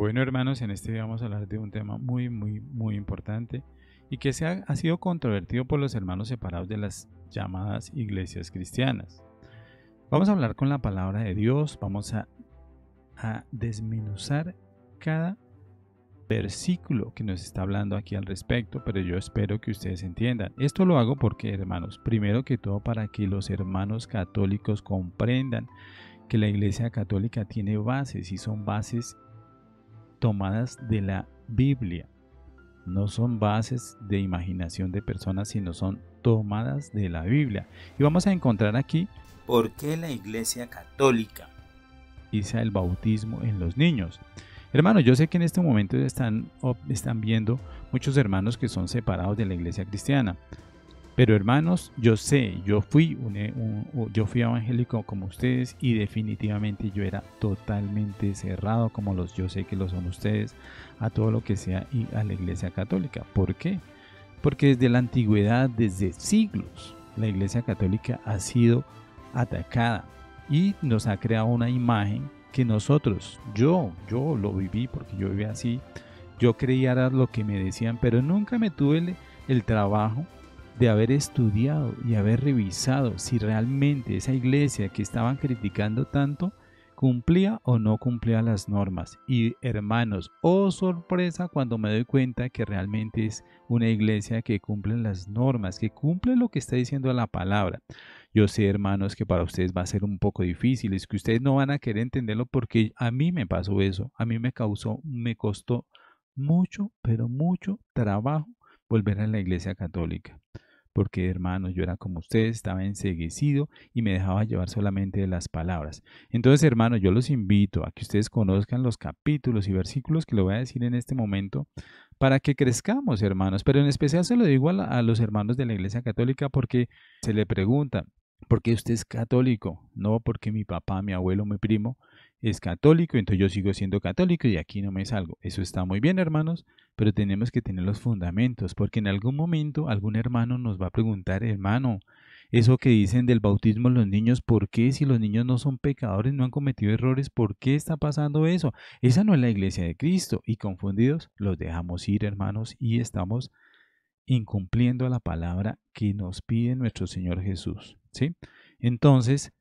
Bueno, hermanos, en este día vamos a hablar de un tema muy, muy, muy importante y que se ha, sido controvertido por los hermanos separados de las llamadas iglesias cristianas. Vamos a hablar con la palabra de Dios, vamos a, a desmenuzar cada versículo que nos está hablando aquí al respecto, pero yo espero que ustedes entiendan. Esto lo hago porque, hermanos, primero que todo para que los hermanos católicos comprendan que la Iglesia Católica tiene bases y son bases tomadas de la Biblia. No son bases de imaginación de personas, sino son tomadas de la Biblia. Y vamos a encontrar aquí por qué la Iglesia Católica hizo el bautismo en los niños. hermano yo sé que en este momento están, están viendo muchos hermanos que son separados de la iglesia cristiana. Pero hermanos, yo sé, yo fui, un, eh, yo fui evangélico como ustedes y definitivamente yo era totalmente cerrado como los yo sé que lo son ustedes a todo lo que sea y a la iglesia católica. ¿Por qué? Porque desde la antigüedad, desde siglos, la iglesia católica ha sido atacada y nos ha creado una imagen que nosotros, yo, yo lo viví porque yo viví así, yo creía lo que me decían, pero nunca me tuve el trabajo de haber estudiado y haber revisado si realmente esa iglesia que estaban criticando tanto cumplía o no cumplía las normas. Y hermanos, oh sorpresa cuando me doy cuenta que realmente es una iglesia que cumple las normas, que cumple lo que está diciendo la palabra. Yo sé, hermanos, que para ustedes va a ser un poco difícil, es que ustedes no van a querer entenderlo porque a mí me pasó eso, a mí me causó, me costó mucho, pero mucho trabajo volver a la iglesia católica. Porque, hermanos, yo era como ustedes, estaba enseguecido y me dejaba llevar solamente de las palabras. Entonces, hermanos, yo los invito a que ustedes conozcan los capítulos y versículos que le voy a decir en este momento para que crezcamos, hermanos. Pero en especial se lo digo a los hermanos de la iglesia católica porque se le pregunta, ¿por qué usted es católico? No porque mi papá, mi abuelo, mi primo es católico, entonces yo sigo siendo católico y aquí no me salgo. Eso está muy bien, hermanos, pero tenemos que tener los fundamentos, porque en algún momento algún hermano nos va a preguntar, hermano, eso que dicen del bautismo los niños, ¿por qué si los niños no son pecadores, no han cometido errores, por qué está pasando eso? Esa no es la iglesia de Cristo. Y confundidos, los dejamos ir, hermanos, y estamos incumpliendo la palabra que nos pide nuestro Señor Jesús, ¿sí? Entonces,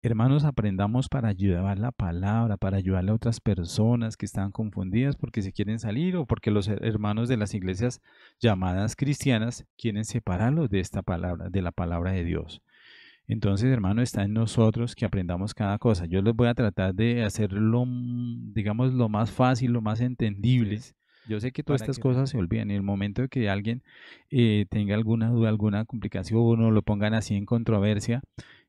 Hermanos, aprendamos para ayudar la palabra, para ayudar a otras personas que están confundidas porque se quieren salir o porque los hermanos de las iglesias llamadas cristianas quieren separarlos de esta palabra, de la palabra de Dios. Entonces, hermano, está en nosotros que aprendamos cada cosa. Yo les voy a tratar de hacerlo, digamos, lo más fácil, lo más entendibles. Yo sé que todas estas cosas se olvidan. En el momento de que alguien eh, tenga alguna duda, alguna complicación o lo pongan así en controversia,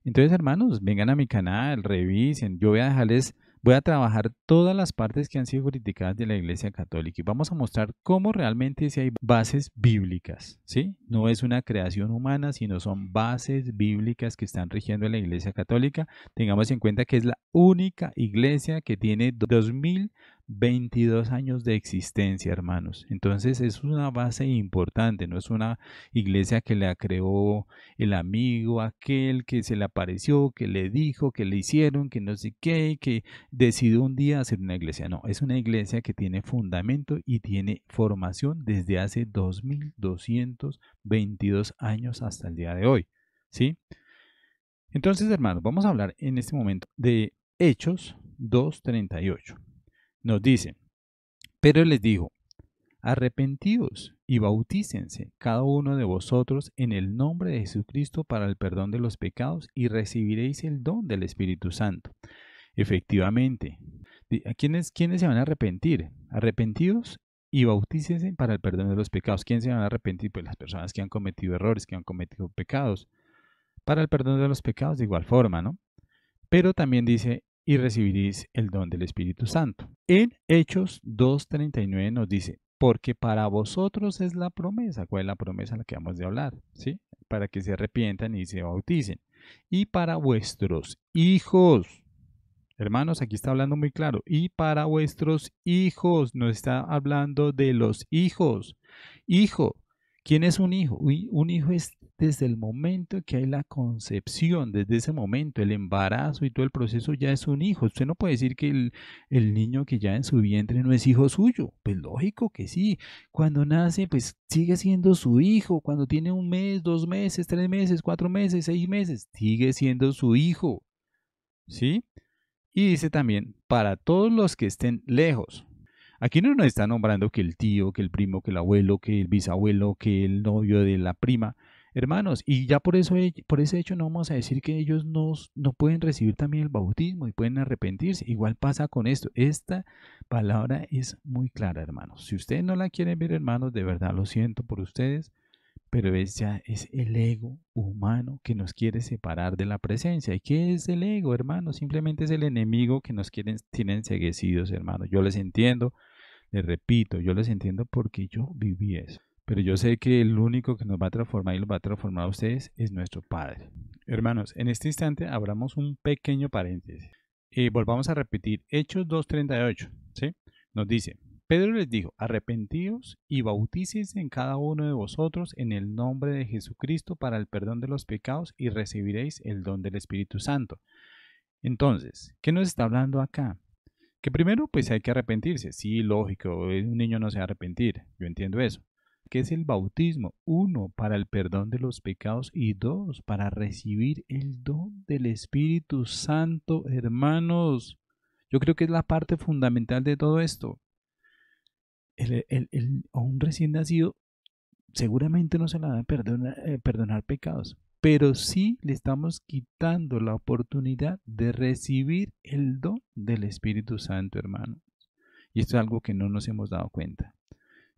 entonces, hermanos, vengan a mi canal, revisen. Yo voy a dejarles, voy a trabajar todas las partes que han sido criticadas de la Iglesia Católica y vamos a mostrar cómo realmente si hay bases bíblicas, ¿sí? No es una creación humana, sino son bases bíblicas que están rigiendo la Iglesia Católica. Tengamos en cuenta que es la única iglesia que tiene 2000 22 años de existencia, hermanos. Entonces es una base importante, no es una iglesia que la creó el amigo, aquel que se le apareció, que le dijo, que le hicieron, que no sé qué, que decidió un día hacer una iglesia. No, es una iglesia que tiene fundamento y tiene formación desde hace 2222 años hasta el día de hoy. ¿Sí? Entonces, hermanos, vamos a hablar en este momento de Hechos 2.38. Nos dice, pero les dijo, arrepentíos y bautícense cada uno de vosotros en el nombre de Jesucristo para el perdón de los pecados y recibiréis el don del Espíritu Santo. Efectivamente, ¿a quiénes, quiénes se van a arrepentir? Arrepentidos y bautícense para el perdón de los pecados. ¿Quiénes se van a arrepentir? Pues las personas que han cometido errores, que han cometido pecados. Para el perdón de los pecados de igual forma, ¿no? Pero también dice, y recibiréis el don del Espíritu Santo. En Hechos 2.39 nos dice, porque para vosotros es la promesa. ¿Cuál es la promesa a la que vamos de hablar? ¿Sí? Para que se arrepientan y se bauticen. Y para vuestros hijos. Hermanos, aquí está hablando muy claro. Y para vuestros hijos. Nos está hablando de los hijos. Hijo. ¿Quién es un hijo? Un hijo es desde el momento que hay la concepción, desde ese momento, el embarazo y todo el proceso ya es un hijo. Usted no puede decir que el, el, niño que ya en su vientre no es hijo suyo. Pues lógico que sí. Cuando nace, pues sigue siendo su hijo. Cuando tiene un mes, dos meses, tres meses, cuatro meses, seis meses, sigue siendo su hijo. ¿Sí? Y dice también, para todos los que estén lejos, Aquí no nos está nombrando que el tío, que el primo, que el abuelo, que el bisabuelo, que el novio de la prima, hermanos, y ya por eso por ese hecho no vamos a decir que ellos no, no pueden recibir también el bautismo y pueden arrepentirse. Igual pasa con esto. Esta palabra es muy clara, hermanos. Si ustedes no la quieren ver, hermanos, de verdad lo siento por ustedes, pero es es el ego humano que nos quiere separar de la presencia. ¿Y qué es el ego, hermanos? Simplemente es el enemigo que nos quiere tienen ceguecidos, hermanos. Yo les entiendo, les repito, yo les entiendo porque yo viví eso. Pero yo sé que el único que nos va a transformar y los va a transformar a ustedes es nuestro Padre. Hermanos, en este instante abramos un pequeño paréntesis. y eh, volvamos a repetir Hechos 2.38. ¿sí? Nos dice, Pedro les dijo, arrepentíos y bautícese en cada uno de vosotros en el nombre de Jesucristo para el perdón de los pecados y recibiréis el don del Espíritu Santo. Entonces, ¿qué nos está hablando acá? Que primero, pues hay que arrepentirse. Sí, lógico, eh, un niño no se va a arrepentir, yo entiendo eso que es el bautismo, uno, para el perdón de los pecados y dos, para recibir el don del Espíritu Santo, hermanos. Yo creo que es la parte fundamental de todo esto. El, un recién nacido seguramente no se le va a perdonar, eh, perdonar pecados, pero sí le estamos quitando la oportunidad de recibir el don del Espíritu Santo, hermanos. Y esto es algo que no nos hemos dado cuenta.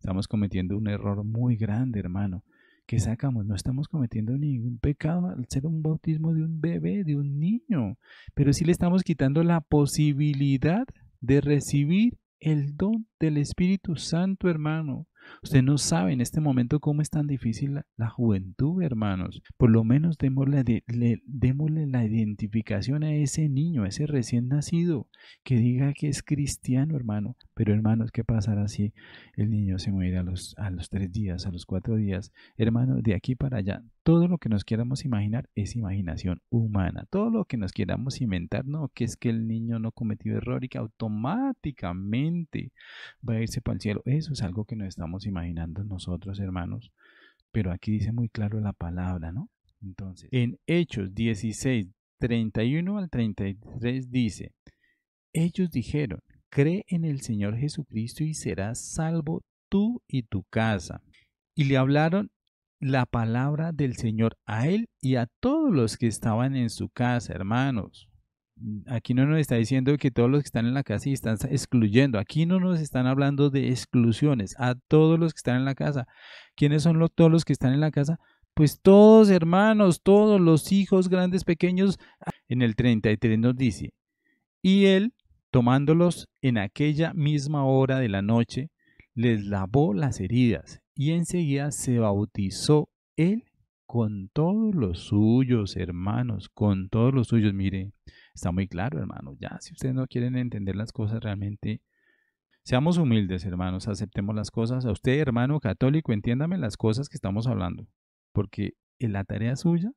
Estamos cometiendo un error muy grande, hermano. Que sacamos, no estamos cometiendo ningún pecado al ser un bautismo de un bebé, de un niño, pero sí le estamos quitando la posibilidad de recibir el don del Espíritu Santo, hermano. Usted no sabe en este momento cómo es tan difícil la, juventud, hermanos. Por lo menos démosle, la identificación a ese niño, a ese recién nacido, que diga que es cristiano, hermano. Pero, hermanos, ¿qué pasará si el niño se muere a los, tres días, a los cuatro días? Hermanos, de aquí para allá, todo lo que nos queramos imaginar es imaginación humana. Todo lo que nos queramos inventar, no, que es que el niño no cometió error y que automáticamente va a irse para el cielo. Eso es algo que no estamos imaginando nosotros, hermanos, pero aquí dice muy claro la palabra, ¿no? Entonces, en Hechos 16, 31 al 33 dice, ellos dijeron, cree en el Señor Jesucristo y serás salvo tú y tu casa. Y le hablaron la palabra del Señor a él y a todos los que estaban en su casa, hermanos aquí no nos está diciendo que todos los que están en la casa están excluyendo. Aquí no nos están hablando de exclusiones. A todos los que están en la casa. ¿Quiénes son los, todos los que están en la casa? Pues todos hermanos, todos los hijos grandes, pequeños. En el 33 nos dice, y él, tomándolos en aquella misma hora de la noche, les lavó las heridas y enseguida se bautizó él con todos los suyos, hermanos, con todos los suyos. Mire, Está muy claro, hermano. Ya, si ustedes no quieren entender las cosas realmente, seamos humildes, hermanos, aceptemos las cosas. A usted, hermano católico, entiéndame las cosas que estamos hablando, porque la tarea suya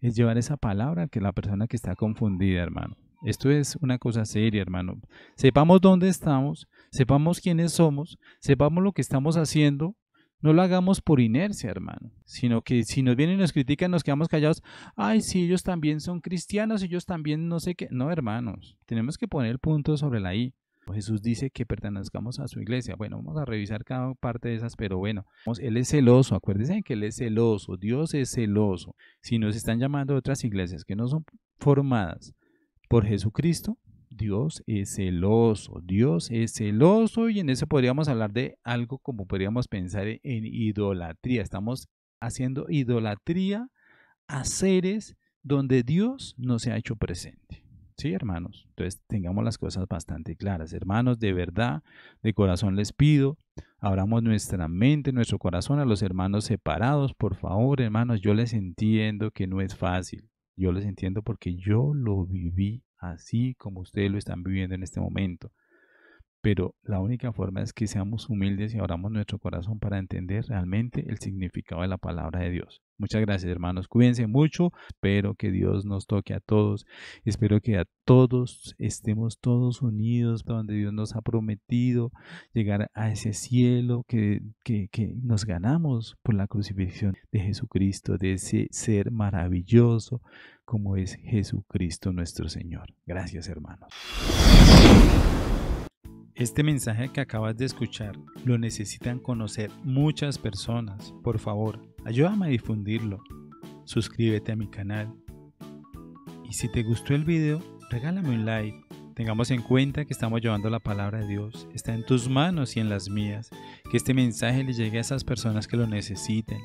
es llevar esa palabra que la persona que está confundida, hermano. Esto es una cosa seria, hermano. Sepamos dónde estamos, sepamos quiénes somos, sepamos lo que estamos haciendo no lo hagamos por inercia, hermano, sino que si nos vienen y nos critican, nos quedamos callados. Ay, si ellos también son cristianos, ellos también no sé qué. No, hermanos, tenemos que poner el punto sobre la I. Jesús dice que pertenezcamos a su iglesia. Bueno, vamos a revisar cada parte de esas, pero bueno, Él es celoso, acuérdense que Él es celoso, Dios es celoso. Si nos están llamando otras iglesias que no son formadas por Jesucristo, Dios es celoso, Dios es celoso y en eso podríamos hablar de algo como podríamos pensar e-, en, idolatría. Estamos haciendo idolatría a seres donde Dios no se ha hecho presente. Sí, hermanos. Entonces tengamos las cosas bastante claras. Hermanos, de verdad, de corazón les pido, abramos nuestra mente, nuestro corazón a los hermanos separados. Por favor, hermanos, yo les entiendo que no es fácil. Yo les entiendo porque yo lo viví así como ustedes lo están viviendo en este momento pero la única forma es que seamos humildes y abramos nuestro corazón para entender realmente el significado de la palabra de Dios. Muchas gracias hermanos, cuídense mucho, espero que Dios nos toque a todos, espero que a todos estemos todos unidos donde Dios nos ha prometido llegar a ese cielo que, que nos ganamos por la crucifixión de Jesucristo, de ese ser maravilloso como es Jesucristo nuestro Señor. Gracias hermanos. Este mensaje que acabas de escuchar lo necesitan conocer muchas personas. Por favor, ayúdame a difundirlo. Suscríbete a mi canal. Y si te gustó el video, regálame un like. Tengamos en cuenta que estamos llevando la palabra de Dios. Está en tus manos y en las mías. Que este mensaje le llegue a esas personas que lo necesiten.